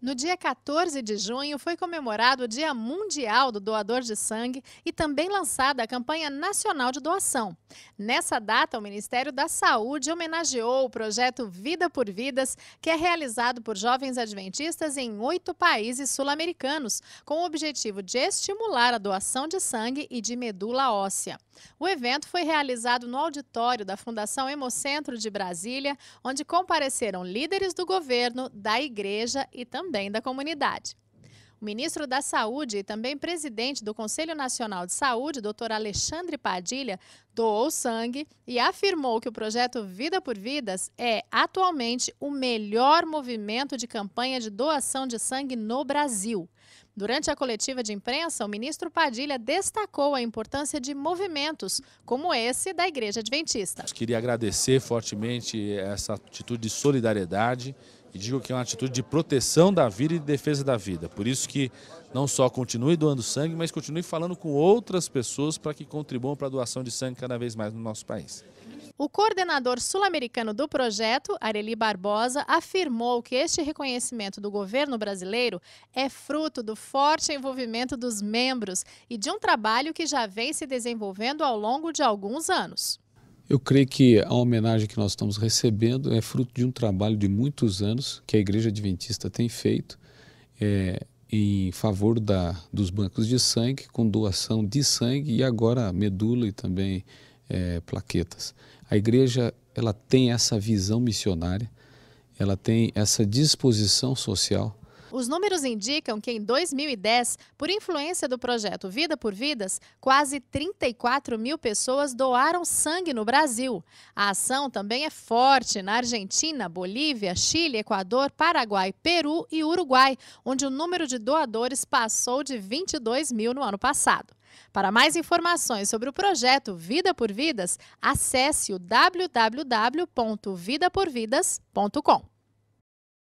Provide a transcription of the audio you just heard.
No dia 14 de junho foi comemorado o Dia Mundial do Doador de Sangue e também lançada a campanha nacional de doação. Nessa data, o Ministério da Saúde homenageou o projeto Vida por Vidas, que é realizado por jovens adventistas em oito países sul-americanos, com o objetivo de estimular a doação de sangue e de medula óssea. O evento foi realizado no auditório da Fundação Hemocentro de Brasília, onde compareceram líderes do governo, da igreja e também também da comunidade. O ministro da Saúde e também presidente do Conselho Nacional de Saúde, doutor Alexandre Padilha, doou sangue e afirmou que o projeto Vida por Vidas é atualmente o melhor movimento de campanha de doação de sangue no Brasil. Durante a coletiva de imprensa, o ministro Padilha destacou a importância de movimentos como esse da Igreja Adventista. Queria agradecer fortemente essa atitude de solidariedade e digo que é uma atitude de proteção da vida e de defesa da vida. Por isso que não só continue doando sangue, mas continue falando com outras pessoas para que contribuam para a doação de sangue cada vez mais no nosso país. O coordenador sul-americano do projeto, Areli Barbosa, afirmou que este reconhecimento do governo brasileiro é fruto do forte envolvimento dos membros e de um trabalho que já vem se desenvolvendo ao longo de alguns anos. Eu creio que a homenagem que nós estamos recebendo é fruto de um trabalho de muitos anos que a Igreja Adventista tem feito é, em favor da, dos bancos de sangue, com doação de sangue e agora medula e também é, plaquetas. A Igreja ela tem essa visão missionária, ela tem essa disposição social os números indicam que em 2010, por influência do projeto Vida por Vidas, quase 34 mil pessoas doaram sangue no Brasil. A ação também é forte na Argentina, Bolívia, Chile, Equador, Paraguai, Peru e Uruguai, onde o número de doadores passou de 22 mil no ano passado. Para mais informações sobre o projeto Vida por Vidas, acesse o www.vidaporvidas.com.